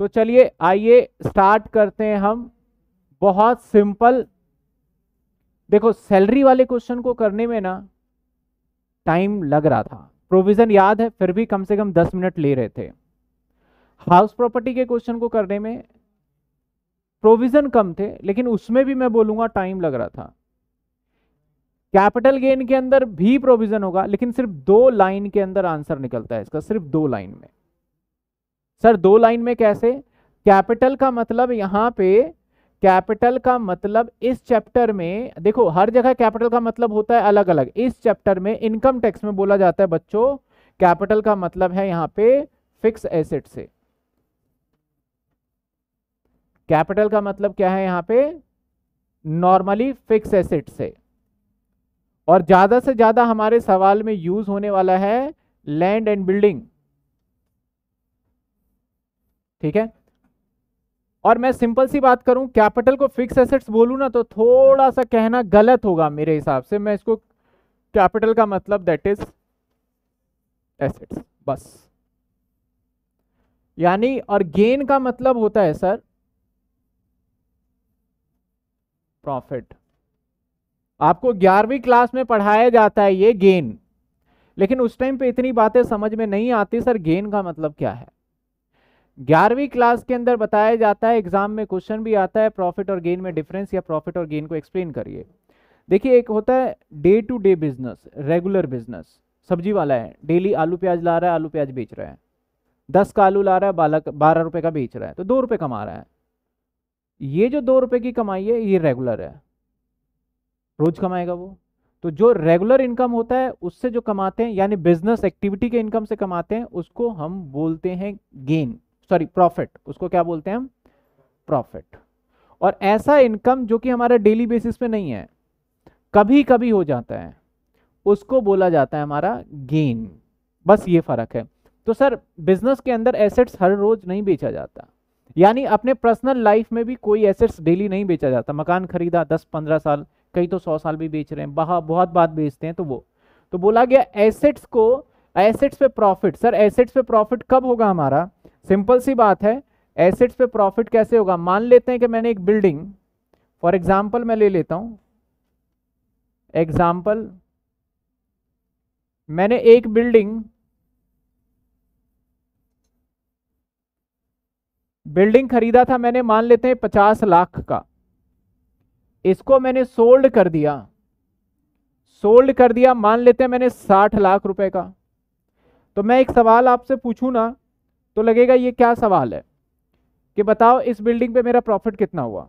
तो चलिए आइए स्टार्ट करते हैं हम बहुत सिंपल देखो सैलरी वाले क्वेश्चन को करने में ना टाइम लग रहा था प्रोविजन याद है फिर भी कम से कम दस मिनट ले रहे थे हाउस प्रॉपर्टी के क्वेश्चन को करने में प्रोविजन कम थे लेकिन उसमें भी मैं बोलूंगा टाइम लग रहा था कैपिटल गेन के अंदर भी प्रोविजन होगा लेकिन सिर्फ दो लाइन के अंदर आंसर निकलता है इसका सिर्फ दो लाइन में सर दो लाइन में कैसे कैपिटल का मतलब यहाँ पे कैपिटल का मतलब इस चैप्टर में देखो हर जगह कैपिटल का मतलब होता है अलग अलग इस चैप्टर में इनकम टैक्स में बोला जाता है बच्चों कैपिटल का मतलब है यहाँ पे फिक्स एसेट से कैपिटल का मतलब क्या है यहाँ पे नॉर्मली फिक्स एसेट से और ज्यादा से ज्यादा हमारे सवाल में यूज होने वाला है लैंड एंड बिल्डिंग ठीक है और मैं सिंपल सी बात करूं कैपिटल को फिक्स एसेट्स बोलू ना तो थोड़ा सा कहना गलत होगा मेरे हिसाब से मैं इसको कैपिटल का मतलब दैट इज एसेट्स बस यानी और गेन का मतलब होता है सर प्रॉफिट आपको ग्यारहवीं क्लास में पढ़ाया जाता है ये गेन लेकिन उस टाइम पे इतनी बातें समझ में नहीं आती सर गेन का मतलब क्या है ग्यारहवीं क्लास के अंदर बताया जाता है एग्जाम में क्वेश्चन भी आता है प्रॉफिट और गेन में डिफरेंस या प्रॉफिट और गेन को एक्सप्लेन करिए देखिए एक होता है day to day business regular business सब्जी वाला है डेली आलू प्याज ला रहा है आलू प्याज बेच रहा है दस का आलू ला रहा है बालक बारह रुपये का बेच रहा है तो दो रुपये कमा रहा है ये जो दो रुपये की कमाई है ये रेगुलर है रोज कमाएगा वो तो जो रेगुलर इनकम होता है उससे जो कमाते हैं यानी बिजनेस एक्टिविटी के इनकम से कमाते हैं उसको हम बोलते हैं गेन सॉरी प्रॉफिट उसको क्या बोलते हैं हम प्रॉफिट और ऐसा इनकम जो कि हमारा डेली बेसिस पे नहीं है कभी कभी हो जाता है उसको बोला जाता है हमारा गेन बस ये फर्क है तो सर बिजनेस के अंदर एसेट्स हर रोज नहीं बेचा जाता यानी अपने पर्सनल लाइफ में भी कोई एसेट्स डेली नहीं बेचा जाता मकान खरीदा दस पंद्रह साल कई तो सौ साल भी बेच रहे हैं बहुत बहुत बात बेचते हैं तो वो तो बोला गया एसेट्स को एसेट्स पे प्रॉफिट सर एसेट्स पे प्रॉफिट कब होगा हमारा सिंपल सी बात है एसेट्स पे प्रॉफिट कैसे होगा मान लेते हैं कि मैंने एक बिल्डिंग फॉर एग्जाम्पल मैं ले लेता हूं एग्जाम्पल मैंने एक बिल्डिंग बिल्डिंग खरीदा था मैंने मान लेते हैं पचास लाख का इसको मैंने सोल्ड कर दिया सोल्ड कर दिया मान लेते हैं मैंने साठ लाख रुपए का तो मैं एक सवाल आपसे पूछूं ना तो लगेगा ये क्या सवाल है कि बताओ इस बिल्डिंग पे मेरा प्रॉफिट कितना हुआ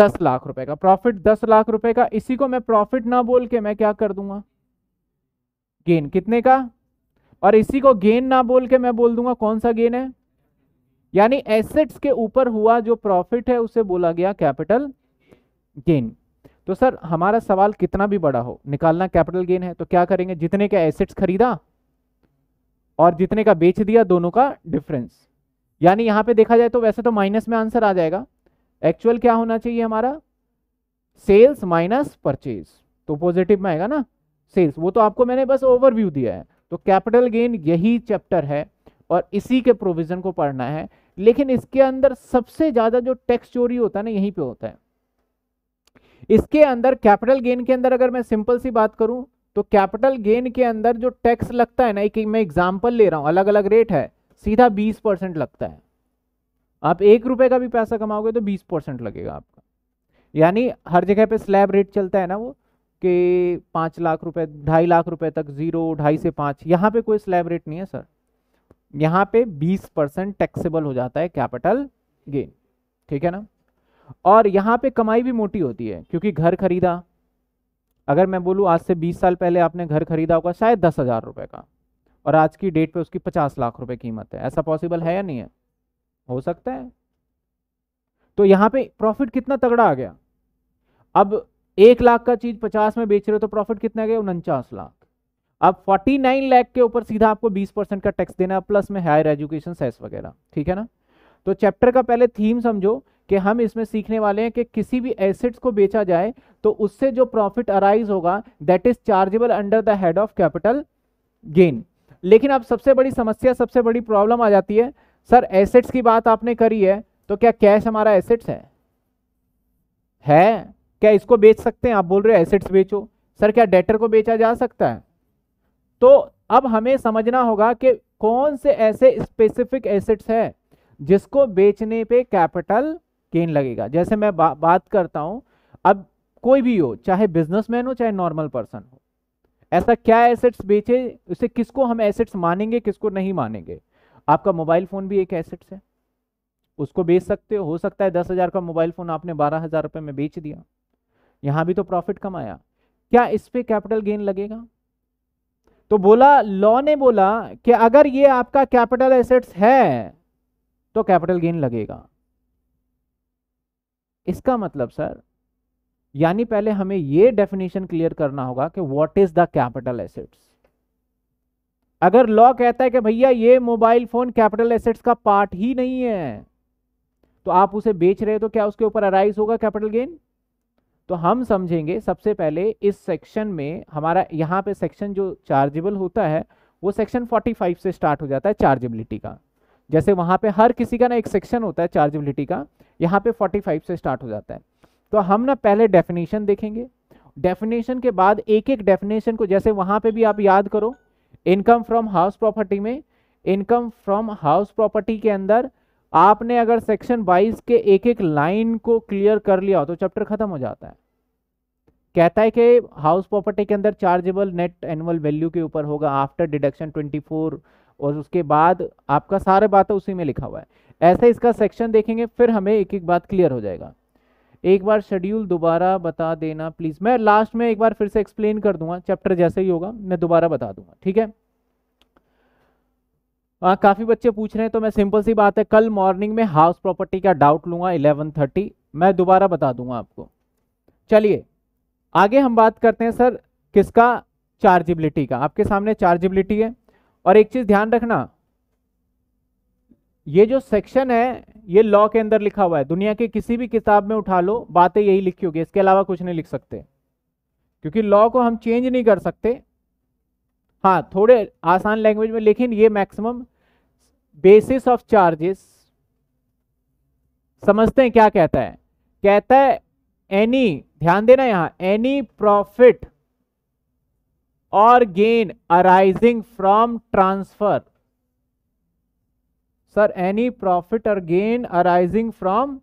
दस लाख रुपए का प्रॉफिट दस लाख रुपए का इसी को मैं प्रॉफिट ना बोल के मैं क्या कर दूंगा गेन कितने का और इसी को गेन ना बोल के मैं बोल दूंगा कौन सा गेन है यानी एसेट्स के ऊपर हुआ जो प्रॉफिट है उसे बोला गया कैपिटल गेन तो सर हमारा सवाल कितना भी बड़ा हो निकालना कैपिटल गेन है तो क्या करेंगे जितने के एसेट्स खरीदा और जितने का बेच दिया दोनों का डिफरेंस यानी यहां पे देखा जाए तो वैसे तो माइनस में आंसर आ जाएगा एक्चुअल क्या होना चाहिए हमारा सेल्स माइनस परचेज तो पॉजिटिव में आएगा ना सेल्स वो तो आपको मैंने बस ओवरव्यू दिया है तो कैपिटल गेन यही चैप्टर है और इसी के प्रोविजन को पढ़ना है लेकिन इसके अंदर सबसे ज्यादा जो टैक्स चोरी होता है ना यहीं पे होता है इसके अंदर कैपिटल गेन के अंदर अगर मैं सिंपल सी बात करूं तो कैपिटल गेन के अंदर जो टैक्स लगता है ना एक मैं एग्जाम्पल ले रहा हूँ अलग अलग रेट है सीधा बीस परसेंट लगता है आप एक रुपए का भी पैसा कमाओगे तो बीस परसेंट लगेगा आपका यानी हर जगह पे स्लैब रेट चलता है ना वो कि पाँच लाख रुपए ढाई लाख रुपए तक जीरो ढाई से पाँच यहाँ पे कोई स्लैब रेट नहीं है सर यहाँ पे बीस परसेंट टैक्सेबल हो जाता है कैपिटल गेन ठीक है ना और यहाँ पे कमाई भी मोटी होती है क्योंकि घर खरीदा अगर मैं बोलूँ आज से बीस साल पहले आपने घर खरीदा होगा शायद दस हज़ार रुपये का और आज की डेट पे उसकी पचास लाख रुपए कीमत है ऐसा पॉसिबल है या नहीं है हो सकता है तो यहाँ पे प्रॉफिट कितना तगड़ा आ गया अब एक लाख का चीज पचास में बेच रहे हो तो प्रॉफिट कितना गया उनचास लाख अब फोर्टी नाइन लैख के ऊपर सीधा आपको बीस परसेंट का टैक्स देना प्लस में हायर एजुकेशन सेस वगैरह ठीक है ना तो चैप्टर का पहले थीम समझो कि हम इसमें सीखने वाले हैं कि किसी भी एसेट्स को बेचा जाए तो उससे जो प्रॉफिट अराइज होगा that is chargeable under the head of capital gain लेकिन अब सबसे बड़ी समस्या सबसे बड़ी प्रॉब्लम आ जाती है सर एसेट्स की बात आपने करी है तो क्या कैश हमारा एसेट्स है है क्या इसको बेच सकते हैं आप बोल रहे हो एसेट्स बेचो सर क्या डेटर को बेचा जा सकता है तो अब हमें समझना होगा कि कौन से ऐसे स्पेसिफिक एसेट्स है जिसको बेचने पे कैपिटल गेन लगेगा जैसे मैं बा, बात करता हूं अब कोई भी हो चाहे बिजनेसमैन हो चाहे नॉर्मल पर्सन हो ऐसा क्या एसेट्स बेचे उसे किसको हम एसेट्स मानेंगे किसको नहीं मानेंगे आपका मोबाइल फोन भी एक एसेट्स है उसको बेच सकते हो हो सकता है दस हजार का मोबाइल फोन आपने बारह हजार रुपये में बेच दिया यहां भी तो प्रॉफिट कमाया क्या इस पे कैपिटल गेन लगेगा तो बोला लॉ ने बोला कि अगर ये आपका कैपिटल एसेट्स है तो कैपिटल गेन लगेगा इसका मतलब सर यानी पहले हमें यह डेफिनेशन क्लियर करना होगा कि what is the capital assets अगर लॉ कहता है कि भैया ये मोबाइल फोन कैपिटल एसेट्स का पार्ट ही नहीं है तो आप उसे बेच रहे हो तो क्या उसके ऊपर अराइज होगा कैपिटल गेन तो हम समझेंगे सबसे पहले इस सेक्शन में हमारा यहां पे सेक्शन जो चार्जेबल होता है वो सेक्शन 45 से स्टार्ट हो जाता है चार्जेबिलिटी का जैसे वहां पे हर किसी का ना एक सेक्शन होता है चार्जेबिलिटी का यहाँ पे 45 से स्टार्ट हो जाता है तो हम ना पहले डेफिनेशन देखेंगे डेफिनेशन के बाद एक एक डेफिनेशन को जैसे वहाँ पे भी आप याद करो इनकम फ्रॉम हाउस प्रॉपर्टी में इनकम फ्रॉम हाउस प्रॉपर्टी के अंदर आपने अगर सेक्शन 22 के एक एक लाइन को क्लियर कर लिया हो तो चैप्टर खत्म हो जाता है कहता है कि हाउस प्रॉपर्टी के अंदर चार्जेबल नेट एनुअल वैल्यू के ऊपर होगा आफ्टर डिडक्शन 24 और उसके बाद आपका सारे बात उसी में लिखा हुआ है ऐसे इसका सेक्शन देखेंगे फिर हमें एक एक बात क्लियर हो जाएगा एक बार शेड्यूल दोबारा बता देना प्लीज़ मैं लास्ट में एक बार फिर से एक्सप्लेन कर दूंगा चैप्टर जैसे ही होगा मैं दोबारा बता दूंगा ठीक है आ, हाँ, काफ़ी बच्चे पूछ रहे हैं तो मैं सिंपल सी बात है कल मॉर्निंग में हाउस प्रॉपर्टी का डाउट लूंगा 11:30 मैं दोबारा बता दूंगा आपको चलिए आगे हम बात करते हैं सर किसका चार्जिबिलिटी का आपके सामने चार्जिबिलिटी है और एक चीज ध्यान रखना ये जो सेक्शन है ये लॉ के अंदर लिखा हुआ है दुनिया के किसी भी किताब में उठा लो बातें यही लिखी होगी इसके अलावा कुछ नहीं लिख सकते क्योंकि लॉ को हम चेंज नहीं कर सकते हाँ थोड़े आसान लैंग्वेज में लेकिन ये मैक्सिमम बेसिस ऑफ चार्जेस समझते हैं क्या कहता है कहता है एनी ध्यान देना यहां any profit or gain arising from transfer sir any profit or gain arising from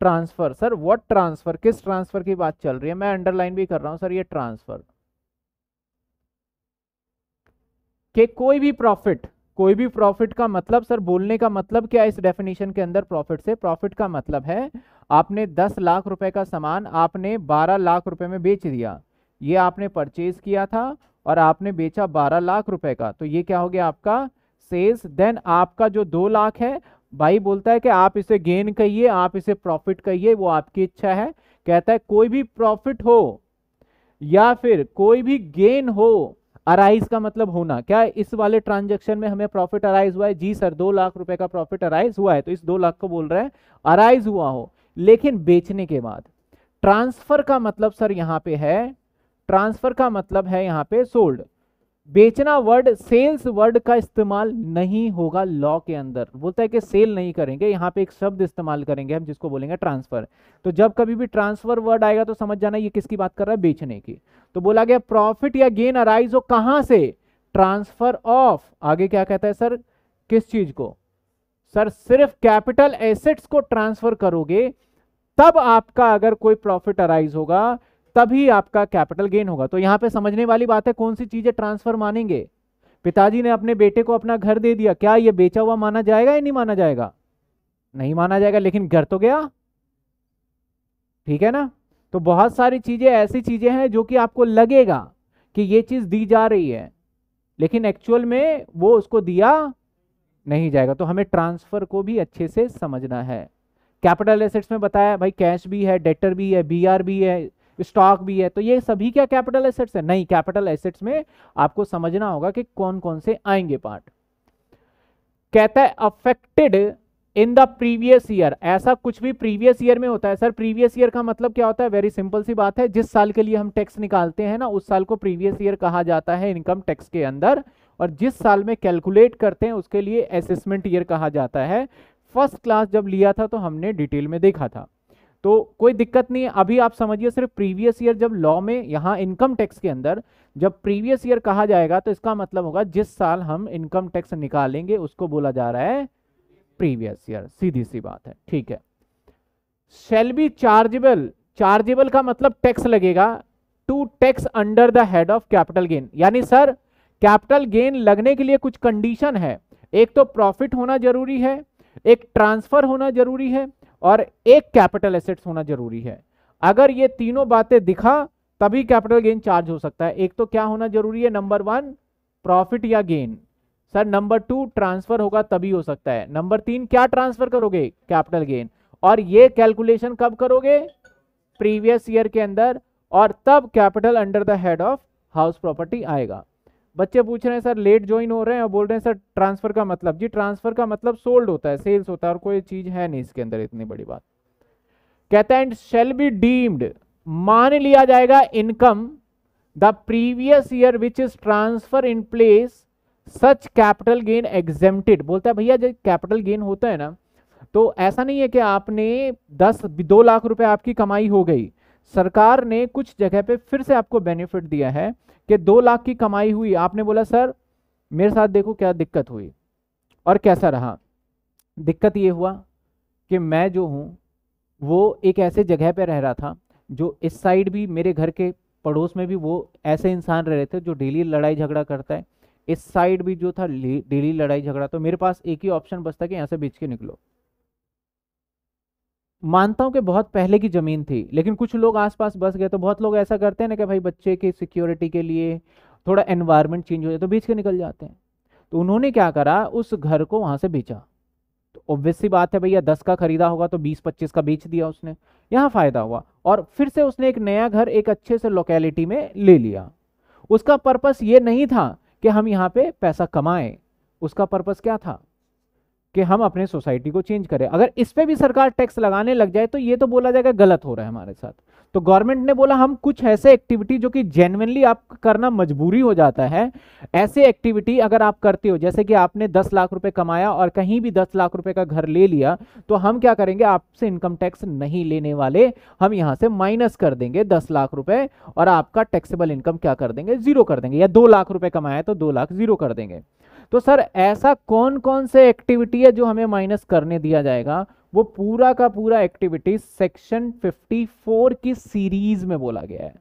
transfer sir what transfer किस ट्रांसफर की बात चल रही है मैं अंडरलाइन भी कर रहा हूं सर ये ट्रांसफर के कोई भी प्रॉफिट कोई भी प्रॉफिट का मतलब सर बोलने का मतलब क्या है इस डेफिनेशन के अंदर प्रॉफिट से प्रॉफिट का मतलब है आपने 10 लाख रुपए का सामान आपने 12 लाख रुपए में बेच दिया ये आपने परचेज किया था और आपने बेचा बारह लाख रुपए का तो ये क्या हो गया आपका सेल्स देन आपका जो दो लाख है भाई बोलता है कि आप इसे गेन कहिए आप इसे प्रॉफिट कहिए वो आपकी इच्छा है कहता है कोई भी प्रॉफिट हो या फिर कोई भी गेन हो अराइज का मतलब होना क्या इस वाले ट्रांजेक्शन में हमें प्रॉफिट अराइज हुआ है जी सर दो लाख रुपए का प्रॉफिट अराइज हुआ है तो इस दो लाख को बोल रहे हैं अराइज हुआ हो लेकिन बेचने के बाद ट्रांसफर का मतलब सर यहां पे है ट्रांसफर का मतलब है यहां पे सोल्ड बेचना वर्ड सेल्स वर्ड का इस्तेमाल नहीं होगा लॉ के अंदर बोलता है कि सेल नहीं करेंगे यहाँ पे एक शब्द इस्तेमाल करेंगे हम जिसको बोलेंगे ट्रांसफर तो जब कभी भी ट्रांसफर वर्ड आएगा तो समझ जाना ये किसकी बात कर रहा है बेचने की तो बोला गया प्रॉफिट या गेन अराइज हो कहां से ट्रांसफर ऑफ आगे क्या कहता है सर किस चीज को सर सिर्फ कैपिटल एसेट्स को ट्रांसफर करोगे तब आपका अगर कोई प्रॉफिट अराइज होगा तभी आपका कैपिटल गेन होगा तो यहां पे समझने वाली बात है कौन सी चीजें ट्रांसफर मानेंगे पिताजी ने अपने बेटे को अपना घर दे दिया क्या यह बेचा हुआ माना जाएगा या नहीं माना जाएगा नहीं माना जाएगा लेकिन घर तो गया ठीक है ना तो बहुत सारी चीजें ऐसी चीजें हैं जो कि आपको लगेगा कि ये चीज दी जा रही है लेकिन एक्चुअल में वो उसको दिया नहीं जाएगा तो हमें ट्रांसफर को भी अच्छे से समझना है कैपिटल एसेट्स में बताया भाई कैश भी है डेटर भी है बीआर भी है स्टॉक भी है तो ये सभी क्या कैपिटल एसेट्स है नहीं कैपिटल एसेट्स में आपको समझना होगा कि कौन कौन से आएंगे पार्ट कहता है affected in the previous year ऐसा कुछ भी प्रीवियस ईयर में होता है सर प्रीवियस ईयर का मतलब क्या होता है वेरी सिंपल सी बात है जिस साल के लिए हम टैक्स निकालते हैं ना उस साल को प्रीवियस ईयर कहा जाता है इनकम टैक्स के अंदर और जिस साल में कैलकुलेट करते हैं उसके लिए असेसमेंट ईयर कहा जाता है फर्स्ट क्लास जब लिया था तो हमने डिटेल में देखा था तो कोई दिक्कत नहीं है अभी आप समझिए सिर्फ प्रीवियस ईयर जब लॉ में यहाँ इनकम टैक्स के अंदर जब प्रीवियस ईयर कहा जाएगा तो इसका मतलब होगा जिस साल हम इनकम टैक्स निकालेंगे उसको बोला जा रहा है प्रीवियस ईयर सीधी सी बात है ठीक है शेल बी चार्जेबल चार्जेबल का मतलब टैक्स लगेगा to tax under the head of capital gain यानी सर कैपिटल गेन लगने के लिए कुछ कंडीशन है एक तो प्रॉफिट होना जरूरी है एक ट्रांसफर होना जरूरी है और एक कैपिटल एसेट्स होना जरूरी है अगर ये तीनों बातें दिखा तभी कैपिटल गेन चार्ज हो सकता है एक तो क्या होना जरूरी है नंबर वन प्रॉफिट या gain sir number two transfer होगा तभी हो सकता है नंबर तीन क्या ट्रांसफर करोगे कैपिटल गेन और ये कैलकुलेशन कब करोगे प्रीवियस ईयर के अंदर और तब capital under the head of house property आएगा बच्चे पूछ रहे हैं सर लेट ज्वाइन हो रहे हैं और बोल रहे हैं सर ट्रांसफ़र का मतलब जी ट्रांसफ़र का मतलब सोल्ड होता है सेल्स होता है और कोई चीज़ है नहीं इसके अंदर इतनी बड़ी बात कहते हैं शेल बी डीम्ड मान लिया जाएगा income the previous year which is transfer in place such capital gain exempted बोलता है भैया जब कैपिटल गेन होता है ना तो ऐसा नहीं है कि आपने दस दो लाख रुपए आपकी कमाई हो गई सरकार ने कुछ जगह पे फिर से आपको बेनिफिट दिया है कि दो लाख की कमाई हुई आपने बोला सर मेरे साथ देखो क्या दिक्कत हुई और कैसा रहा दिक्कत ये हुआ कि मैं जो हूँ वो एक ऐसे जगह पे रह रहा था जो इस साइड भी मेरे घर के पड़ोस में भी वो ऐसे इंसान रह रहे थे जो डेली लड़ाई झगड़ा करता है इस साइड भी जो था डेली लड़ाई झगड़ा तो मेरे पास एक ही ऑप्शन बचता कि यहाँ से बेच के निकलो मानता हूँ कि बहुत पहले की ज़मीन थी लेकिन कुछ लोग आसपास बस गए तो बहुत लोग ऐसा करते हैं ना कि भाई बच्चे की सिक्योरिटी के लिए थोड़ा एनवायरनमेंट चेंज हो जाए तो बेच के निकल जाते हैं तो उन्होंने क्या करा उस घर को वहाँ से बेचा तो ऑब्वियसली बात है भैया दस का खरीदा होगा तो बीस पच्चीस का बेच दिया उसने यहाँ फ़ायदा हुआ और फिर से उसने एक नया घर एक अच्छे से लोकेलिटी में ले लिया उसका पर्पस ये नहीं था कि हम यहाँ पे पैसा कमाएं उसका पर्पस क्या था कि हम अपने सोसाइटी को चेंज करें अगर इस पर भी सरकार टैक्स लगाने लग जाए तो ये तो बोला जाएगा गलत हो रहा है हमारे साथ तो गवर्नमेंट ने बोला हम कुछ ऐसे एक्टिविटी जो कि जेनुअनली आप करना मजबूरी हो जाता है ऐसे एक्टिविटी अगर आप करते हो जैसे कि आपने दस लाख रुपए कमाया और कहीं भी दस लाख रुपए का घर ले लिया तो हम क्या करेंगे आपसे इनकम टैक्स नहीं लेने वाले हम यहाँ से माइनस कर देंगे दस लाख रुपए और आपका टैक्सेबल इनकम क्या कर देंगे जीरो कर देंगे या दो लाख रुपए कमाया तो दो लाख जीरो कर देंगे तो सर ऐसा कौन कौन से एक्टिविटी है जो हमें माइनस करने दिया जाएगा वो पूरा का पूरा एक्टिविटी सेक्शन 54 की सीरीज में बोला गया है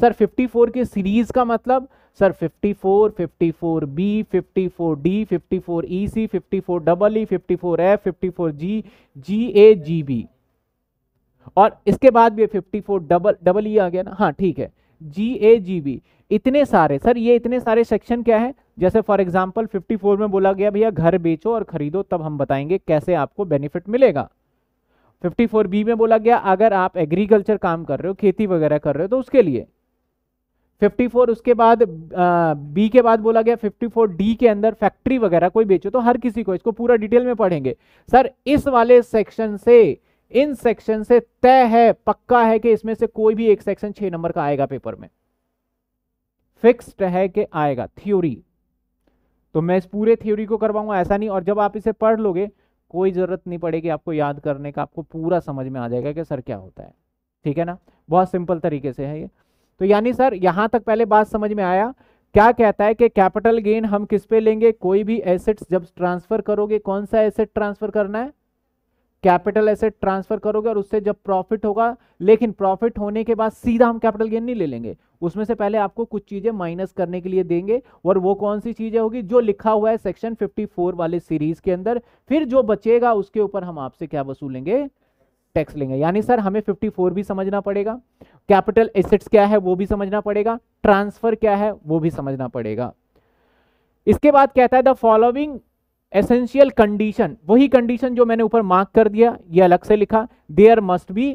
सर 54 की सीरीज का मतलब sir 54, F fifty four G G A G B और इसके बाद भी 54 डबल डबल ई आ गया ना हाँ ठीक है जी ए जी बी इतने सारे सर ये इतने सारे सेक्शन क्या है जैसे फॉर एग्जाम्पल 54 में बोला गया भैया घर बेचो और खरीदो तब हम बताएंगे कैसे आपको बेनिफिट मिलेगा 54 बी में बोला गया अगर आप एग्रीकल्चर काम कर रहे हो खेती वगैरह कर रहे हो तो उसके लिए 54 उसके बाद बी के बाद बोला गया 54 डी के अंदर फैक्ट्री वगैरह कोई बेचो तो हर किसी को इसको पूरा डिटेल में पढ़ेंगे सर इस वाले सेक्शन से इन सेक्शन से तय है पक्का है कि इसमें से कोई भी एक सेक्शन छह नंबर का आएगा पेपर में फिक्स्ड है कि आएगा थ्योरी तो मैं इस पूरे थ्योरी को करवाऊंगा ऐसा नहीं और जब आप इसे पढ़ लोगे कोई ज़रूरत नहीं पड़ेगी आपको याद करने का आपको पूरा समझ में आ जाएगा कि सर क्या होता है ठीक है ना बहुत सिंपल तरीके से है ये तो यानी सर यहां तक पहले बात समझ में आया क्या कहता है कि कैपिटल गेन हम किस पे लेंगे कोई भी एसेट्स जब ट्रांसफर करोगे कौन सा एसेट ट्रांसफर करना है कैपिटल एसेट ट्रांसफर करोगे और उससे जब प्रॉफिट होगा लेकिन प्रॉफिट होने के बाद सीधा हम कैपिटल गेन नहीं ले लेंगे उसमें से पहले आपको कुछ चीज़ें माइनस करने के लिए देंगे और वो कौन सी चीज़ें होगी जो लिखा हुआ है सेक्शन 54 वाले सीरीज के अंदर फिर जो बचेगा उसके ऊपर हम आपसे क्या वसूलेंगे टैक्स लेंगे यानी सर हमें 54 भी समझना पड़ेगा कैपिटल एसेट्स क्या है वो भी समझना पड़ेगा ट्रांसफर क्या है वो भी समझना पड़ेगा इसके बाद कहता है द फॉलोइंग एसेंशियल कंडीशन वही कंडीशन जो मैंने ऊपर मार्क कर दिया ये अलग से लिखा देयर मस्ट बी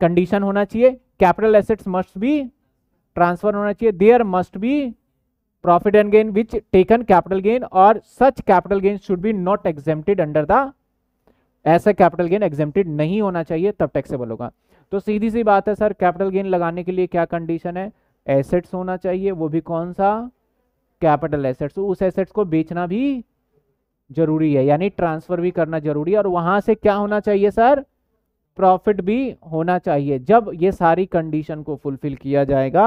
कंडीशन होना चाहिए capital assets must be transfer होना चाहिए there must be profit and gain which taken capital gain और such capital gain should be not exempted under the ऐसा कैपिटल गेन एग्जेम्प्टेड नहीं होना चाहिए तब टैक्सेबल होगा तो सीधी सी बात है सर कैपिटल गेन लगाने के लिए क्या कंडीशन है एसेट्स होना चाहिए वो भी कौन सा कैपिटल एसेट्स उस एसेट्स को बेचना भी जरूरी है यानी ट्रांसफर भी करना जरूरी है और वहां से क्या होना चाहिए सर प्रॉफिट भी होना चाहिए जब ये सारी कंडीशन को फुलफिल किया जाएगा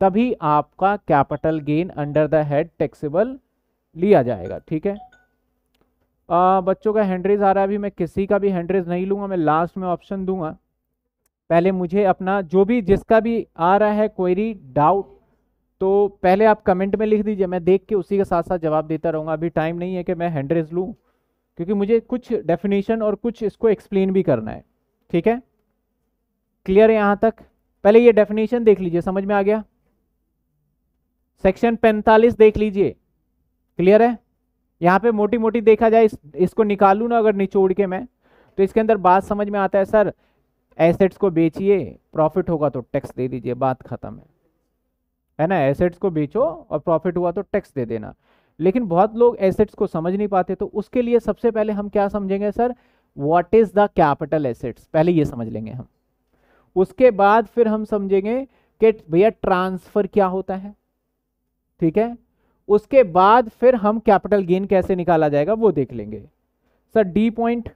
तभी आपका capital gain under the head taxable लिया जाएगा ठीक है आ, बच्चों का हैंड्रेज आ रहा है अभी मैं किसी का भी हैंड्रेज नहीं लूँगा मैं लास्ट में ऑप्शन दूंगा पहले मुझे अपना जो भी जिसका भी आ रहा है क्वेरी डाउट तो पहले आप कमेंट में लिख दीजिए मैं देख के उसी के साथ साथ जवाब देता रहूँगा अभी टाइम नहीं है कि मैं हैंड्रेज लूँ क्योंकि मुझे कुछ डेफिनेशन और कुछ इसको एक्सप्लेन भी करना है ठीक है क्लियर है यहां तक पहले ये डेफिनेशन देख लीजिए समझ में आ गया सेक्शन 45 देख लीजिए क्लियर है यहां पे मोटी मोटी देखा जाए इस, इसको निकालू ना अगर निचोड़ के मैं तो इसके अंदर बात समझ में आता है सर एसेट्स को बेचिए प्रॉफिट होगा तो टैक्स दे दीजिए बात खत्म है है ना एसेट्स को बेचो और प्रॉफिट हुआ तो टैक्स दे देना लेकिन बहुत लोग एसेट्स को समझ नहीं पाते तो उसके लिए सबसे पहले हम क्या समझेंगे sir what is the capital assets पहले ये समझ लेंगे हम उसके बाद फिर हम समझेंगे कि भैया ट्रांसफर क्या होता है ठीक है उसके बाद फिर हम कैपिटल गेन कैसे निकाला जाएगा वो देख लेंगे सर डी पॉइंट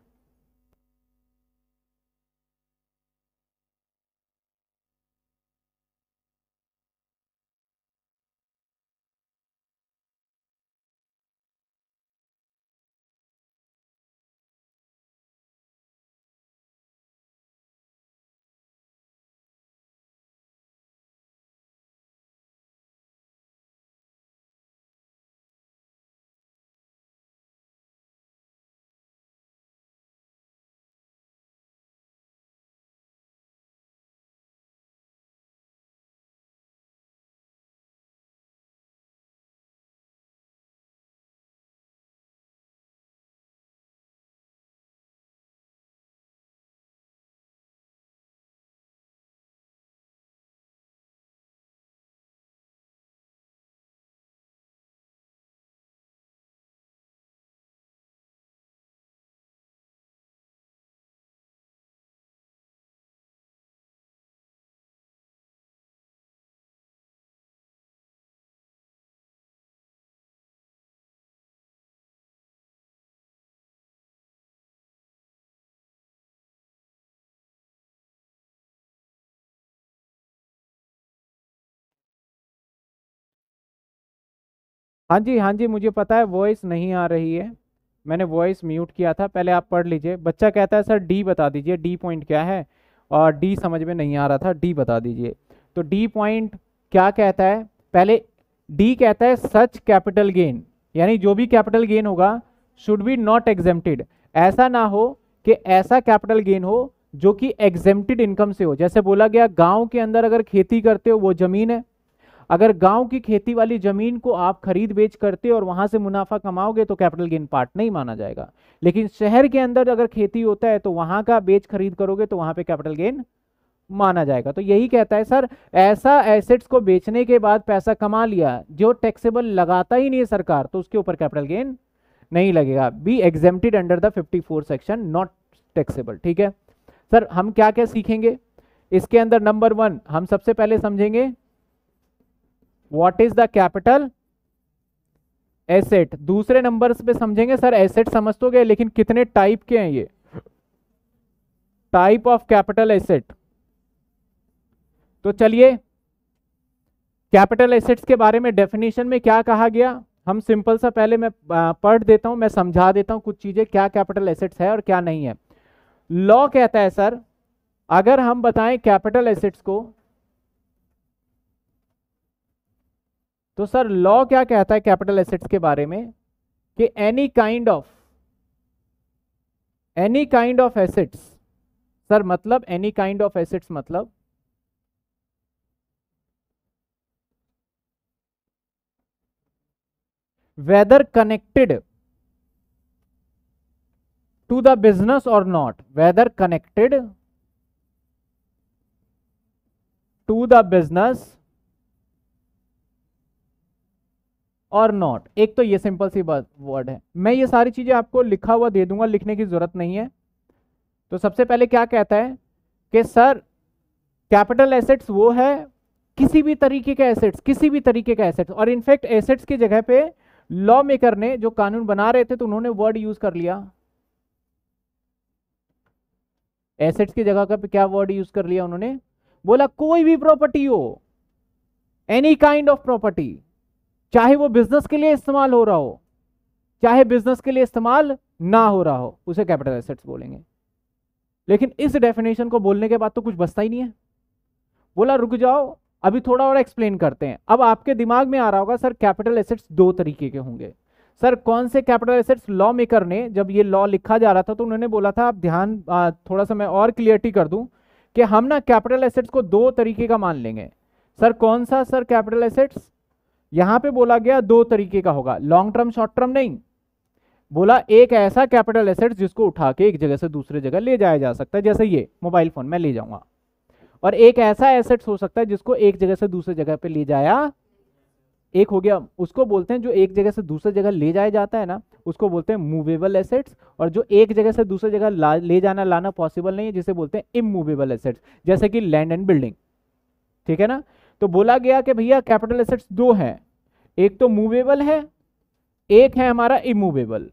हाँ जी हाँ जी मुझे पता है वॉइस नहीं आ रही है मैंने वॉइस म्यूट किया था पहले आप पढ़ लीजिए बच्चा कहता है सर डी बता दीजिए डी पॉइंट क्या है और डी समझ में नहीं आ रहा था डी बता दीजिए तो डी पॉइंट क्या कहता है पहले डी कहता है सच कैपिटल गेन यानी जो भी कैपिटल गेन होगा शुड बी नॉट एग्जेम्प्टेड ऐसा ना हो कि ऐसा कैपिटल गेन हो जो कि एग्जेम्प्टेड इनकम से हो जैसे बोला गया गांव के अंदर अगर खेती करते हो वो जमीन है अगर गांव की खेती वाली जमीन को आप खरीद बेच करते और वहां से मुनाफा कमाओगे तो कैपिटल गेन पार्ट नहीं माना जाएगा लेकिन शहर के अंदर अगर खेती होता है तो वहां का बेच खरीद करोगे तो वहां पे कैपिटल गेन माना जाएगा तो यही कहता है सर ऐसा एसेट्स को बेचने के बाद पैसा कमा लिया जो टैक्सेबल लगाता ही नहीं है सरकार तो उसके ऊपर कैपिटल गेन नहीं लगेगा be exempted under the 54 section not taxable ठीक है सर हम क्या क्या सीखेंगे इसके अंदर नंबर वन हम सबसे पहले समझेंगे what is the capital asset दूसरे नंबर पे समझेंगे सर एसेट समझ तो गए लेकिन कितने टाइप के हैं ये टाइप ऑफ कैपिटल एसेट तो चलिए कैपिटल एसेट्स के बारे में डेफिनेशन में क्या कहा गया हम सिंपल सा पहले मैं पढ़ देता हूं मैं समझा देता हूं कुछ चीज़ें क्या कैपिटल एसेट्स है और क्या नहीं है लॉ कहता है सर अगर हम बताएं कैपिटल एसेट्स को तो सर लॉ क्या कहता है कैपिटल एसेट्स के बारे में कि any kind of any kind of assets sir मतलब एनी काइंड ऑफ एसेट्स मतलब whether connected to the business or not whether connected to the business or not एक तो ये सिंपल सी वर्ड है मैं ये सारी चीज़ें आपको लिखा हुआ दे दूंगा लिखने की ज़रूरत नहीं है तो सबसे पहले क्या कहता है कि सर कैपिटल एसेट्स वो है किसी भी तरीके के एसेट्स किसी भी तरीके का एसेट्स और इनफैक्ट एसेट्स की जगह पे लॉ मेकर ने जो कानून बना रहे थे तो उन्होंने वर्ड यूज कर लिया एसेट्स की जगह पे क्या वर्ड यूज कर लिया उन्होंने बोला कोई भी प्रॉपर्टी हो एनी काइंड ऑफ प्रॉपर्टी चाहे वो बिजनेस के लिए इस्तेमाल हो रहा हो चाहे बिजनेस के लिए इस्तेमाल ना हो रहा हो उसे कैपिटल एसेट्स बोलेंगे लेकिन इस डेफिनेशन को बोलने के बाद तो कुछ बचता ही नहीं है बोला रुक जाओ अभी थोड़ा और एक्सप्लेन करते हैं अब आपके दिमाग में आ रहा होगा सर कैपिटल एसेट्स दो तरीके के होंगे सर कौन से कैपिटल एसेट्स लॉ मेकर ने जब ये लॉ लिखा जा रहा था तो उन्होंने बोला था आप ध्यान थोड़ा सा मैं और क्लियरिटी कर दूं कि हम ना कैपिटल एसेट्स को दो तरीके का मान लेंगे सर कौन सा सर कैपिटल एसेट्स यहां पे बोला गया दो तरीके का होगा लॉन्ग टर्म शॉर्ट टर्म नहीं बोला एक ऐसा कैपिटल एसेट जिसको उठा के एक जगह से दूसरे जगह ले जाया जा सकता है जैसे ये मोबाइल फोन में ले जाऊंगा और एक ऐसा एसेट्स हो सकता है जिसको एक जगह से दूसरे जगह पे ले जाया एक हो गया उसको बोलते हैं जो एक जगह से दूसरे जगह ले जाया जाता है ना उसको बोलते हैं मूवेबल एसेट्स और जो एक जगह से दूसरे जगह ले जाना लाना पॉसिबल नहीं है जिसे बोलते हैं इमूवेबल एसेट्स जैसे कि लैंड एंड बिल्डिंग ठीक है ना तो बोला गया कि भैया कैपिटल एसेट्स दो हैं एक तो मूवेबल है एक है हमारा इमूवेबल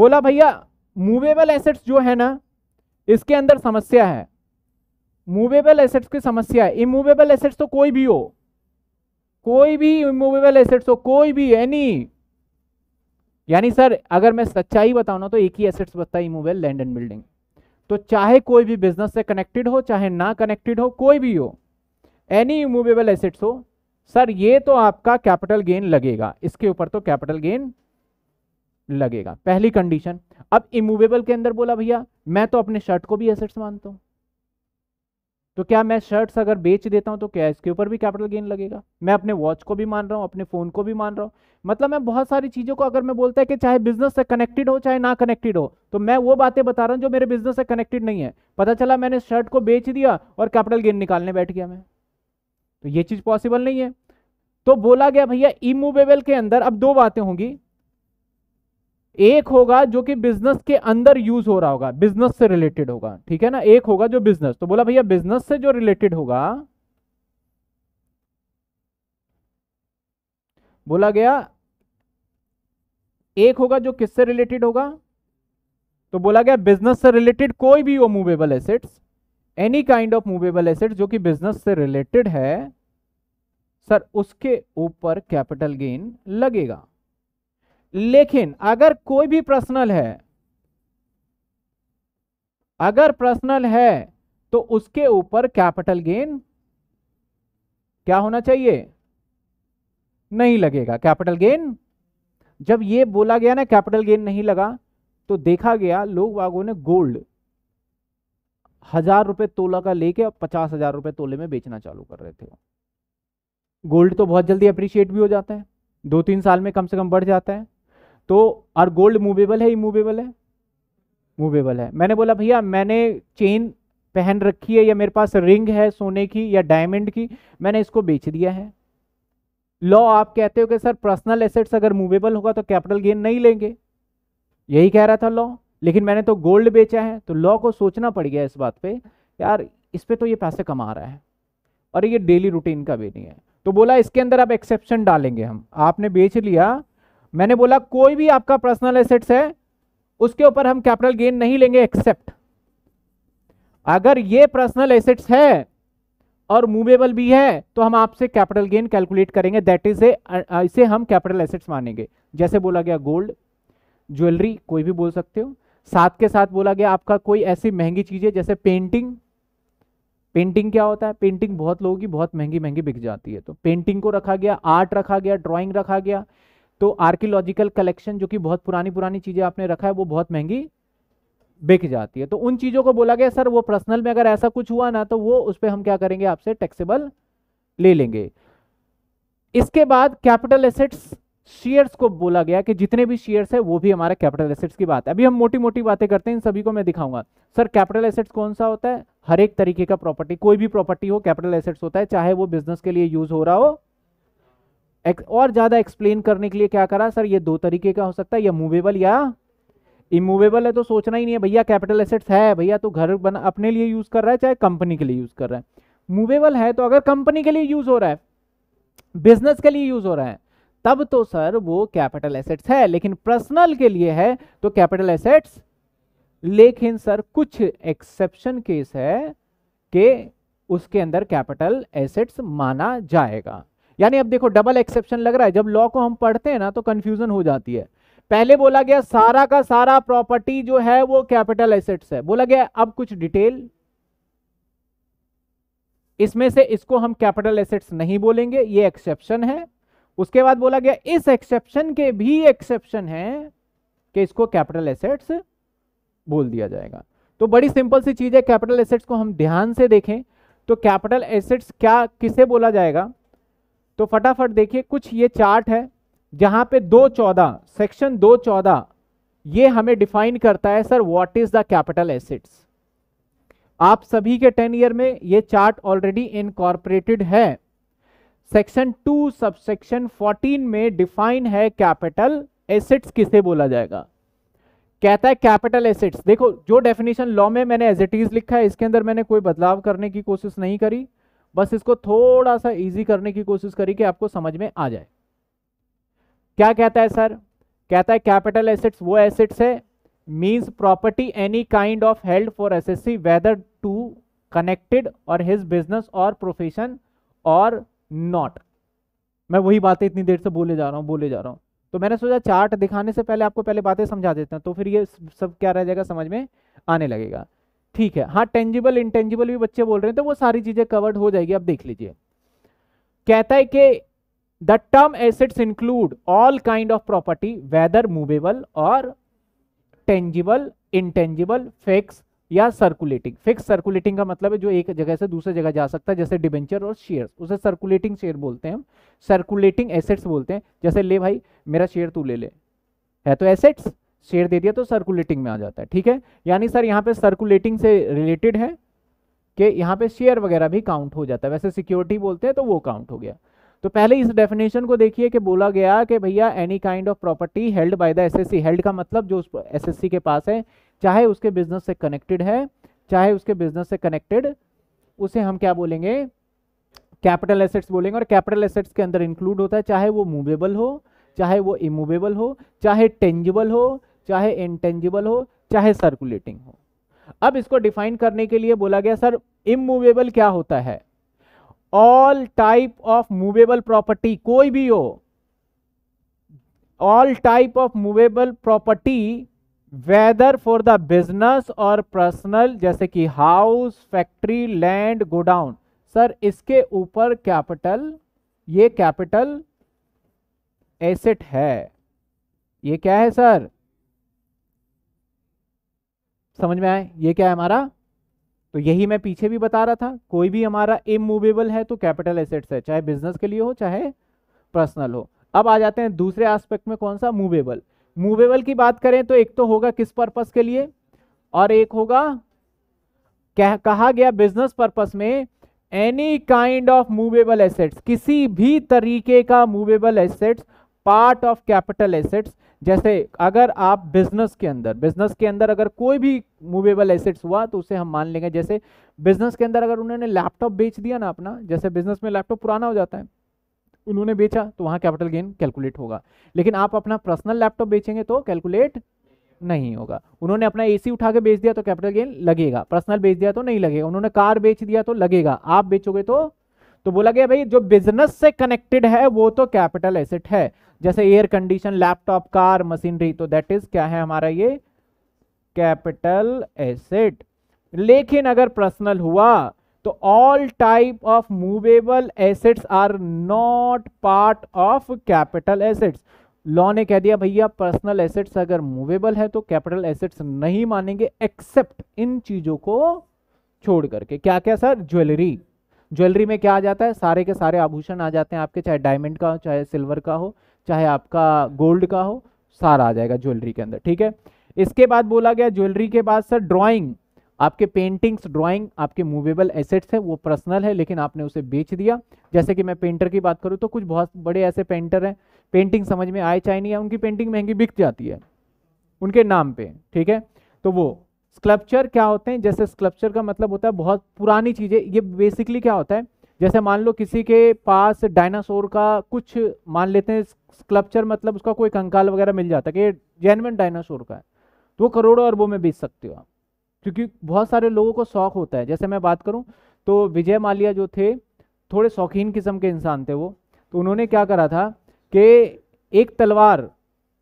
बोला भैया मूवेबल एसेट्स जो है ना इसके अंदर समस्या है मूवेबल एसेट्स की समस्या है इमूवेबल एसेट्स तो कोई भी हो कोई भी इमूवेबल एसेट्स हो कोई भी एनी यानी सर अगर मैं सच्चाई बताऊ ना तो एक ही एसेट्स बताता इमूवेबल लैंड एंड बिल्डिंग तो चाहे कोई भी बिजनेस से कनेक्टेड हो चाहे ना कनेक्टेड हो कोई भी हो एनी इमूवेबल एसेट्स हो सर ये तो आपका कैपिटल गेन लगेगा इसके ऊपर तो कैपिटल गेन लगेगा पहली कंडीशन अब इमूवेबल के अंदर बोला भैया मैं तो अपने शर्ट को भी एसेट्स मानता हूं तो क्या मैं शर्ट्स अगर बेच देता हूँ तो क्या इसके ऊपर भी कैपिटल गेन लगेगा मैं अपने वॉच को भी मान रहा हूँ अपने फ़ोन को भी मान रहा हूँ मतलब मैं बहुत सारी चीज़ों को अगर मैं बोलता है कि चाहे बिजनेस से कनेक्टेड हो चाहे ना कनेक्टेड हो तो मैं वो बातें बता रहा हूँ जो मेरे बिजनेस से कनेक्टेड नहीं है पता चला मैंने शर्ट को बेच दिया और कैपिटल गेन निकालने बैठ गया मैं तो ये चीज़ पॉसिबल नहीं है तो बोला गया भैया इमूवेबल के अंदर अब दो बातें होंगी एक होगा जो कि बिजनेस के अंदर यूज हो रहा होगा बिजनेस से रिलेटेड होगा ठीक है ना एक होगा जो बिजनेस तो बोला भैया बिजनेस से जो रिलेटेड होगा बोला गया एक होगा जो किससे रिलेटेड होगा तो बोला गया बिजनेस से रिलेटेड कोई भी वो movable assets any kind of movable asset जो कि बिजनेस से रिलेटेड है सर उसके ऊपर कैपिटल गेन लगेगा लेकिन अगर कोई भी पर्सनल है अगर पर्सनल है तो उसके ऊपर कैपिटल गेन क्या होना चाहिए नहीं लगेगा कैपिटल गेन जब यह बोला गया ना कैपिटल गेन नहीं लगा तो देखा गया लोग बागों ने गोल्ड हजार रुपए तोला का लेके और पचास हजार रुपए तोले में बेचना चालू कर रहे थे गोल्ड तो बहुत जल्दी अप्रिशिएट भी हो जाता है दो तीन साल में कम से कम बढ़ जाता है तो और गोल्ड मूवेबल है इमूवेबल है मूवेबल है मैंने बोला भैया मैंने चेन पहन रखी है या मेरे पास रिंग है सोने की या डायमंड की मैंने इसको बेच दिया है लॉ आप कहते हो कि सर पर्सनल एसेट्स अगर मूवेबल होगा तो कैपिटल गेन नहीं लेंगे यही कह रहा था लॉ लेकिन मैंने तो गोल्ड बेचा है तो लॉ को सोचना पड़ गया इस बात पे यार इस पे तो ये पैसे कमा रहा है और ये डेली रूटीन का भी नहीं है तो बोला इसके अंदर आप एक्सेप्शन डालेंगे हम आपने बेच लिया मैंने बोला कोई भी आपका पर्सनल एसेट्स है उसके ऊपर हम कैपिटल गेन नहीं लेंगे एक्सेप्ट अगर ये पर्सनल एसेट्स है और मूवेबल भी है तो हम आपसे कैपिटल गेन कैलकुलेट करेंगे दैट इज ए इसे हम कैपिटल एसेट्स मानेंगे जैसे बोला गया गोल्ड ज्वेलरी कोई भी बोल सकते हो साथ के साथ बोला गया आपका कोई ऐसी महंगी चीज़ें जैसे पेंटिंग पेंटिंग क्या होता है पेंटिंग बहुत लोगों की बहुत महंगी महंगी बिक जाती है तो पेंटिंग को रखा गया आर्ट रखा गया ड्राइंग रखा गया तो आर्कियोलॉजिकल कलेक्शन जो कि बहुत पुरानी पुरानी चीज़ें आपने रखा है वो बहुत महंगी बिक जाती है तो उन चीज़ों को बोला गया सर वो पर्सनल में अगर ऐसा कुछ हुआ ना तो वो उस पर हम क्या करेंगे आपसे टैक्सेबल ले लेंगे इसके बाद कैपिटल एसेट्स शेयर्स को बोला गया कि जितने भी शेयर्स है वो भी हमारे कैपिटल एसेट्स की बात है अभी हम मोटी मोटी बातें करते हैं इन सभी को मैं दिखाऊंगा सर कैपिटल एसेट्स कौन सा होता है हर एक तरीके का प्रॉपर्टी कोई भी प्रॉपर्टी हो कैपिटल एसेट्स होता है चाहे वो बिजनेस के लिए यूज हो रहा हो और ज़्यादा एक्सप्लेन करने के लिए क्या करा सर ये दो तरीके का हो सकता है या मूवेबल या इमूवेबल है तो सोचना ही नहीं है भैया कैपिटल एसेट्स है भैया तो घर बना अपने लिए यूज़ कर रहा है चाहे कंपनी के लिए यूज़ कर रहा है मूवेबल है तो अगर कंपनी के लिए यूज़ हो रहा है बिजनेस के लिए यूज़ हो रहा है तब तो सर वो कैपिटल एसेट्स है लेकिन पर्सनल के लिए है तो कैपिटल एसेट्स लेकिन सर कुछ एक्सेप्शन केस है कि उसके अंदर कैपिटल एसेट्स माना जाएगा यानी अब देखो डबल एक्सेप्शन लग रहा है जब लॉ को हम पढ़ते हैं ना तो कंफ्यूजन हो जाती है पहले बोला गया सारा का सारा प्रॉपर्टी जो है वो कैपिटल एसेट्स है बोला गया अब कुछ डिटेल इसमें से इसको हम कैपिटल एसेट्स नहीं बोलेंगे ये एक्सेप्शन है उसके बाद बोला गया इस एक्सेप्शन के भी एक्सेप्शन है कि इसको कैपिटल एसेट्स बोल दिया जाएगा तो बड़ी सिंपल सी चीज है कैपिटल एसेट्स को हम ध्यान से देखें तो कैपिटल एसेट्स क्या किसे बोला जाएगा तो फटाफट देखिए कुछ ये चार्ट है जहां पे दो चौदह सेक्शन दो चौदह ये हमें डिफाइन करता है sir what is the capital assets आप सभी के टेन ईयर में ये चार्ट ऑलरेडी इनकॉर्पोरेटेड है सेक्शन टू सबसेक्शन फोर्टीन में डिफाइन है कैपिटल एसेट्स किसे बोला जाएगा कहता है कैपिटल एसेट्स देखो जो डेफिनेशन लॉ में मैंने एज इट इज लिखा है इसके अंदर मैंने कोई बदलाव करने की कोशिश नहीं करी बस इसको थोड़ा सा इजी करने की कोशिश करी कि आपको समझ में आ जाए क्या कहता है सर कहता है कैपिटल एसेट्स वो एसेट्स है means property any kind of held for assessee whether to connected और हिज बिजनेस और प्रोफेशन और नॉट मैं वही बातें इतनी देर से बोले जा रहा हूँ बोले जा रहा हूँ तो मैंने सोचा चार्ट दिखाने से पहले आपको पहले बातें समझा देते हैं तो फिर ये सब क्या रह जाएगा समझ में आने लगेगा ठीक है हाँ टेंजिबल इंटेंजिबल भी बच्चे बोल रहे हैं तो वो सारी चीजें कवर्ड हो जाएगी आप देख लीजिए कहता है कि the term assets include all kind of property whether movable और टेंजिबल इंटेंजिबल फिक्स या सर्कुलेटिंग फिक्स सर्कुलेटिंग का मतलब है जो एक जगह से दूसरे जगह जा सकता है जैसे डिबेंचर और शेयर उसे सर्कुलेटिंग शेयर बोलते हैं हम सर्कुलेटिंग एसेट्स बोलते हैं जैसे ले भाई मेरा शेयर तू ले ले है तो एसेट्स शेयर दे दिया तो सर्कुलेटिंग में आ जाता है ठीक है यानी सर यहाँ पे सर्कुलेटिंग से रिलेटेड है कि यहाँ पे शेयर वगैरह भी काउंट हो जाता है वैसे सिक्योरिटी बोलते हैं तो वो काउंट हो गया तो पहले इस डेफिनेशन को देखिए कि बोला गया कि भैया any kind of property held by the assessee held का मतलब जो एसएससी के पास है चाहे उसके बिजनेस से कनेक्टेड है चाहे उसके बिजनेस से कनेक्टेड उसे हम क्या बोलेंगे कैपिटल एसेट्स बोलेंगे और कैपिटल एसेट्स के अंदर इंक्लूड होता है चाहे वो मूवेबल हो चाहे वो इमूवेबल हो चाहे टेंजिबल हो चाहे इंटेंजिबल हो चाहे सर्कुलेटिंग हो अब इसको डिफाइन करने के लिए बोला गया सर इमूवेबल क्या होता है all type of movable property कोई भी हो all type of movable property whether for the business और पर्सनल जैसे कि house factory land godown sir इसके ऊपर कैपिटल ये कैपिटल एसेट है ये क्या है सर समझ में आए ये क्या है हमारा तो यही मैं पीछे भी बता रहा था कोई भी हमारा इमूवेबल है तो कैपिटल एसेट्स है चाहे बिजनेस के लिए हो चाहे पर्सनल हो अब आ जाते हैं दूसरे एस्पेक्ट में कौन सा मूवेबल मूवेबल की बात करें तो एक तो होगा किस पर्पस के लिए और एक होगा कह, कहा गया बिजनेस पर्पस में any kind of movable assets किसी भी तरीके का movable assets part of capital assets जैसे अगर आप बिजनेस के अंदर बिजनेस के अंदर अगर कोई भी मूवेबल एसेट्स हुआ तो उसे हम मान लेंगे जैसे बिजनेस के अंदर अगर उन्होंने लैपटॉप बेच दिया ना अपना जैसे बिजनेस में लैपटॉप पुराना हो जाता है उन्होंने बेचा तो वहाँ कैपिटल गेन कैलकुलेट होगा लेकिन आप अपना पर्सनल लैपटॉप बेचेंगे तो कैलकुलेट नहीं होगा उन्होंने अपना एसी उठा के बेच दिया तो कैपिटल गेन लगेगा पर्सनल बेच दिया तो नहीं लगेगा उन्होंने कार बेच दिया तो लगेगा आप बेचोगे तो तो बोला गया भाई जो बिजनेस से कनेक्टेड है वो तो कैपिटल एसेट है जैसे air condition laptop car machinery तो दैट इज क्या है हमारा ये कैपिटल एसेट लेकिन अगर पर्सनल हुआ तो all type of movable assets are not part of capital assets law ने कह दिया भैया पर्सनल एसेट्स अगर मूवेबल है तो कैपिटल एसेट्स नहीं मानेंगे एक्सेप्ट इन चीजों को छोड़ करके क्या क्या सर ज्वेलरी ज्वेलरी में क्या आ जाता है सारे के सारे आभूषण आ जाते हैं आपके चाहे डायमंड का हो चाहे सिल्वर का हो चाहे आपका गोल्ड का हो सारा आ जाएगा ज्वेलरी के अंदर ठीक है इसके बाद बोला गया ज्वेलरी के बाद सर ड्राइंग आपके पेंटिंग्स ड्राइंग आपके मूवेबल एसेट्स हैं वो पर्सनल है लेकिन आपने उसे बेच दिया जैसे कि मैं पेंटर की बात करूँ तो कुछ बहुत बड़े ऐसे पेंटर हैं पेंटिंग समझ में आए चाहे नहीं उनकी पेंटिंग महंगी बिक जाती है उनके नाम पे ठीक है तो वो स्कल्पचर क्या होते हैं जैसे स्कल्पचर का मतलब होता है बहुत पुरानी चीज़ें ये बेसिकली क्या होता है जैसे मान लो किसी के पास डायनासोर का कुछ मान लेते हैं स्कल्पचर मतलब उसका कोई कंकाल वगैरह मिल जाता है कि जेनवन डायनासोर का है तो वो करोड़ों अरबों में बेच सकते हो आप क्योंकि बहुत सारे लोगों को शौक होता है जैसे मैं बात करूँ तो विजय मालिया जो थे थोड़े शौकीन किस्म के इंसान थे वो तो उन्होंने क्या करा था कि एक तलवार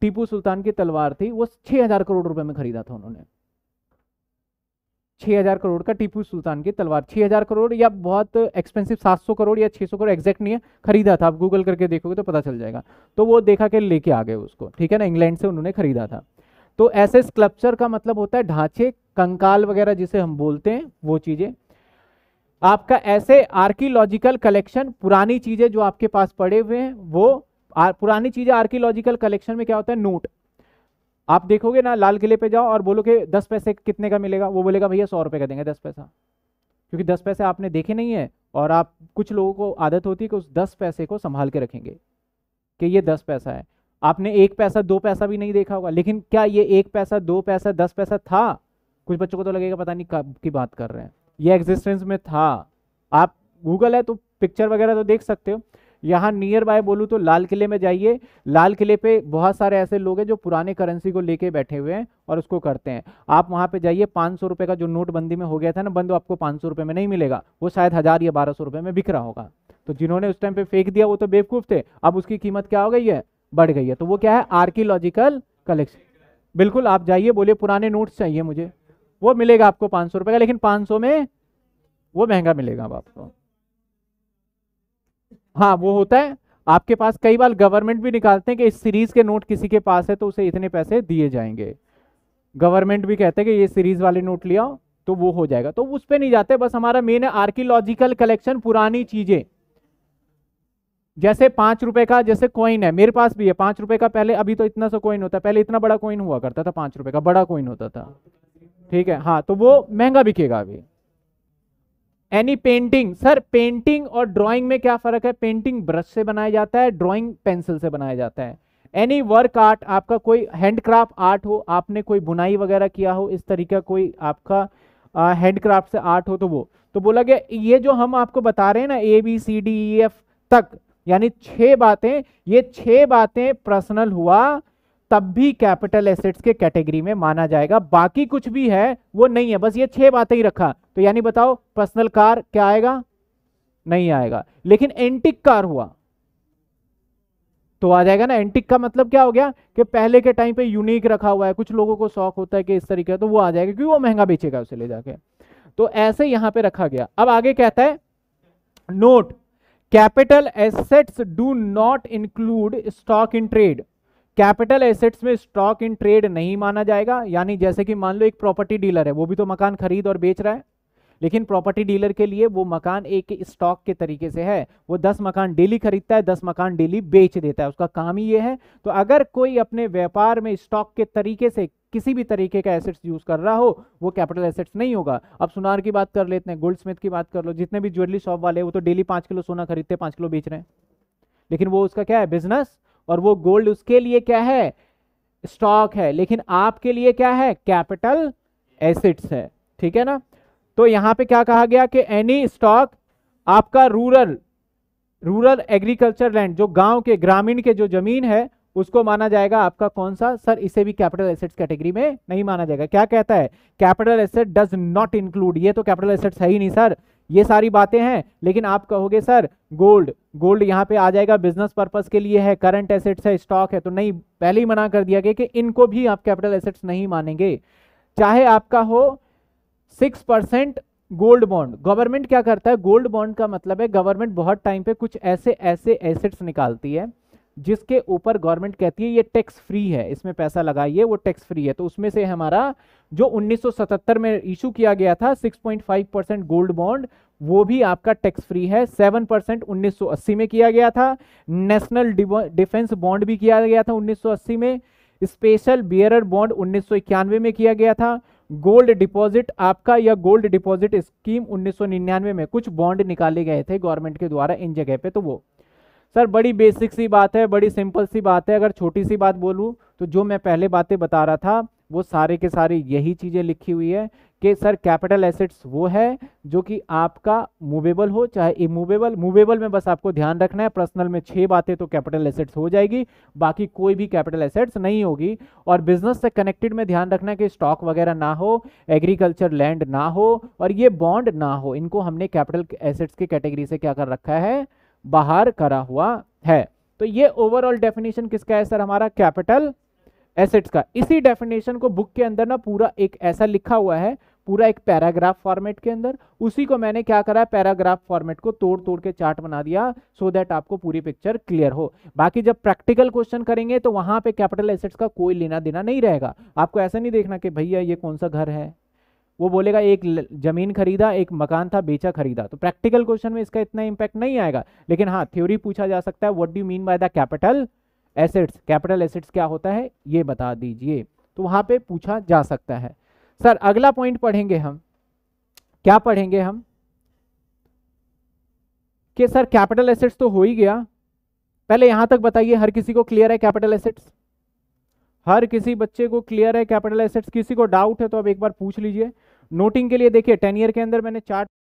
टीपू सुल्तान की तलवार थी वो छः हज़ार करोड़ रुपए में ख़रीदा था उन्होंने 6000 करोड़ का टीपू सुल्तान की तलवार 6000 करोड़ या बहुत एक्सपेंसिव 700 करोड़ या 600 करोड़ एग्जैक्ट नहीं है खरीदा था आप गूगल करके देखोगे तो पता चल जाएगा तो वो देखा के लेके आ गए उसको ठीक है ना इंग्लैंड से उन्होंने खरीदा था तो ऐसे स्कल्पचर का मतलब होता है ढांचे कंकाल वगैरह जिसे हम बोलते हैं वो चीज़ें आपका ऐसे आर्कियोलॉजिकल कलेक्शन पुरानी चीज़ें जो आपके पास पड़े हुए हैं वो पुरानी चीज़ें आर्कियोलॉजिकल कलेक्शन में क्या होता है नोट आप देखोगे ना लाल किले पे जाओ और बोलो कि दस पैसे कितने का मिलेगा वो बोलेगा भैया सौ रुपये का देंगे दस पैसा क्योंकि दस पैसे आपने देखे नहीं है और आप कुछ लोगों को आदत होती है कि उस दस पैसे को संभाल के रखेंगे कि ये दस पैसा है आपने एक पैसा दो पैसा भी नहीं देखा होगा लेकिन क्या ये एक पैसा दो पैसा दस पैसा था कुछ बच्चों को तो लगेगा पता नहीं कब की बात कर रहे हैं ये एग्जिस्टेंस में था आप गूगल है तो पिक्चर वगैरह तो देख सकते हो यहाँ नियर बाय बोलूँ तो लाल किले में जाइए लाल किले पे बहुत सारे ऐसे लोग हैं जो पुराने करेंसी को लेके बैठे हुए हैं और उसको करते हैं आप वहाँ पे जाइए पाँच सौ का जो नोटबंदी में हो गया था ना बंद आपको पाँच सौ में नहीं मिलेगा वो शायद हज़ार या बारह सौ में बिक रहा होगा तो जिन्होंने उस टाइम पे फेंक दिया वो तो बेवकूफ़ थे अब उसकी कीमत क्या हो गई है बढ़ गई है तो वो क्या है आर्कियोलॉजिकल कलेक्शन बिल्कुल आप जाइए बोलिए पुराने नोट्स चाहिए मुझे वो मिलेगा आपको पाँच सौ रुपये का लेकिन पाँच सौ में वो महंगा मिलेगा अब आपको हाँ वो होता है आपके पास कई बार गवर्नमेंट भी निकालते हैं कि इस सीरीज के नोट किसी के पास है तो उसे इतने पैसे दिए जाएंगे गवर्नमेंट भी कहते हैं कि ये सीरीज वाले नोट लिया तो वो हो जाएगा तो उस पर नहीं जाते बस हमारा मेन है आर्कियोलॉजिकल कलेक्शन पुरानी चीजें जैसे पांच रुपए का जैसे कॉइन है मेरे पास भी है पांच रुपए का पहले अभी तो इतना सा कॉइन होता है पहले इतना बड़ा कॉइन हुआ करता था पांच रुपए का बड़ा कॉइन होता था ठीक है हाँ तो वो महंगा बिकेगा अभी एनी पेंटिंग सर पेंटिंग और ड्रॉइंग में क्या फर्क है पेंटिंग ब्रश से बनाया जाता है ड्रॉइंग पेंसिल से बनाया जाता है एनी वर्क आर्ट आपका कोई हैंडक्राफ्ट आर्ट हो आपने कोई बुनाई वगैरह किया हो इस तरीका कोई आपका हैंडक्राफ्ट से आर्ट हो तो वो तो बोला गया ये जो हम आपको बता रहे हैं ना A B C D E F तक यानी छह बातें ये छह बातें पर्सनल हुआ तब भी कैपिटल एसेट्स के कैटेगरी में माना जाएगा बाकी कुछ भी है वो नहीं है बस ये छह बातें ही रखा तो यानी बताओ पर्सनल कार क्या आएगा नहीं आएगा लेकिन एंटिक कार हुआ तो आ जाएगा ना एंटिक का मतलब क्या हो गया कि पहले के टाइम पे यूनिक रखा हुआ है कुछ लोगों को शौक होता है कि इस तरीके तो वो आ जाएगा क्योंकि वो महंगा बेचेगा उसे ले जाके तो ऐसे यहां पे रखा गया अब आगे कहता है note capital assets do not include stock in trade capital assets में स्टॉक इन ट्रेड नहीं माना जाएगा यानी जैसे कि मान लो एक प्रॉपर्टी डीलर है वो भी तो मकान खरीद और बेच रहा है लेकिन प्रॉपर्टी डीलर के लिए वो मकान एक स्टॉक के तरीके से है वो दस मकान डेली खरीदता है दस मकान डेली बेच देता है उसका काम ही ये है तो अगर कोई अपने व्यापार में स्टॉक के तरीके से किसी भी तरीके का एसेट्स यूज कर रहा हो वो कैपिटल एसेट्स नहीं होगा अब सुनार की बात कर लेते हैं गोल्ड स्मिथ की बात कर लो जितने भी ज्वेलरी शॉप वाले वो तो डेली पांच किलो सोना खरीदते पांच किलो बेच रहे हैं लेकिन वो उसका क्या है बिजनेस और वो गोल्ड उसके लिए क्या है स्टॉक है लेकिन आपके लिए क्या है कैपिटल एसिड्स है ठीक है ना तो यहां पे क्या कहा गया कि एनी स्टॉक आपका रूरल रूरल एग्रीकल्चर लैंड जो गांव के ग्रामीण के जो जमीन है उसको माना जाएगा आपका कौन सा सर इसे भी कैपिटल एसेट्स कैटेगरी में नहीं माना जाएगा क्या कहता है capital asset does not include ये तो कैपिटल एसेट्स है ही नहीं सर ये सारी बातें हैं लेकिन आप कहोगे सर गोल्ड गोल्ड यहाँ पे आ जाएगा बिजनेस पर्पस के लिए है करंट एसेट्स है स्टॉक है तो नहीं पहले ही मना कर दिया गया कि इनको भी आप कैपिटल एसेट्स नहीं मानेंगे चाहे आपका हो six percent gold bond government क्या करता है गोल्ड बॉन्ड का मतलब है गवर्नमेंट बहुत टाइम पे कुछ ऐसे ऐसे एसेट्स निकालती है जिसके ऊपर गवर्नमेंट कहती है ये टैक्स फ्री है इसमें पैसा लगाइए वो टैक्स फ्री है तो उसमें से हमारा जो 1977 में इशू किया गया था 6.5 परसेंट गोल्ड बॉन्ड वो भी आपका टैक्स फ्री है 7 परसेंट उन्नीस में किया गया था नेशनल डिफेंस बॉन्ड भी किया गया था 1980 में स्पेशल बियर बॉन्ड उन्नीस में किया गया था गोल्ड डिपॉजिट आपका या गोल्ड डिपॉजिट स्कीम 1999 में कुछ बॉन्ड निकाले गए थे गवर्नमेंट के द्वारा इन जगह पे तो वो सर बड़ी बेसिक सी बात है बड़ी सिंपल सी बात है अगर छोटी सी बात बोलूँ तो जो मैं पहले बातें बता रहा था वो सारे के सारे यही चीज़ें लिखी हुई है कि सर कैपिटल एसेट्स वो है जो कि आपका मूवेबल हो चाहे इमूवेबल मूवेबल में बस आपको ध्यान रखना है पर्सनल में छः बातें तो कैपिटल एसेट्स हो जाएगी बाकी कोई भी कैपिटल एसेट्स नहीं होगी और बिजनेस से कनेक्टेड में ध्यान रखना है कि स्टॉक वगैरह ना हो एग्रीकल्चर लैंड ना हो और ये बॉन्ड ना हो इनको हमने कैपिटल एसेट्स की कैटेगरी से क्या कर रखा है बाहर करा हुआ है तो ये ओवरऑल डेफिनेशन किसका है सर हमारा कैपिटल एसेट्स का इसी डेफिनेशन को बुक के अंदर ना पूरा एक ऐसा लिखा हुआ है पूरा एक पैराग्राफ फॉर्मेट के अंदर उसी को मैंने क्या करा पैराग्राफ फॉर्मेट को तोड़ तोड़ के चार्ट बना दिया सो so दैट आपको पूरी पिक्चर क्लियर हो बाकी जब प्रैक्टिकल क्वेश्चन करेंगे तो वहां पे कैपिटल एसेट्स का कोई लेना देना नहीं रहेगा आपको ऐसा नहीं देखना कि भैया ये कौन सा घर है वो बोलेगा एक जमीन खरीदा एक मकान था बेचा खरीदा तो प्रैक्टिकल क्वेश्चन में इसका इतना इंपैक्ट नहीं आएगा लेकिन हाँ थ्योरी पूछा जा सकता है what do mean by the capital assets capital assets क्या होता है ये बता दीजिए तो वहां पे पूछा जा सकता है सर अगला पॉइंट पढ़ेंगे हम क्या पढ़ेंगे हम कि सर कैपिटल एसेट्स तो हो ही गया पहले यहां तक बताइए हर किसी को क्लियर है कैपिटल एसेट्स हर किसी बच्चे को क्लियर है कैपिटल एसेट्स किसी को डाउट है तो आप एक बार पूछ लीजिए नोटिंग के लिए देखिए टेन ईयर के अंदर मैंने चार्ट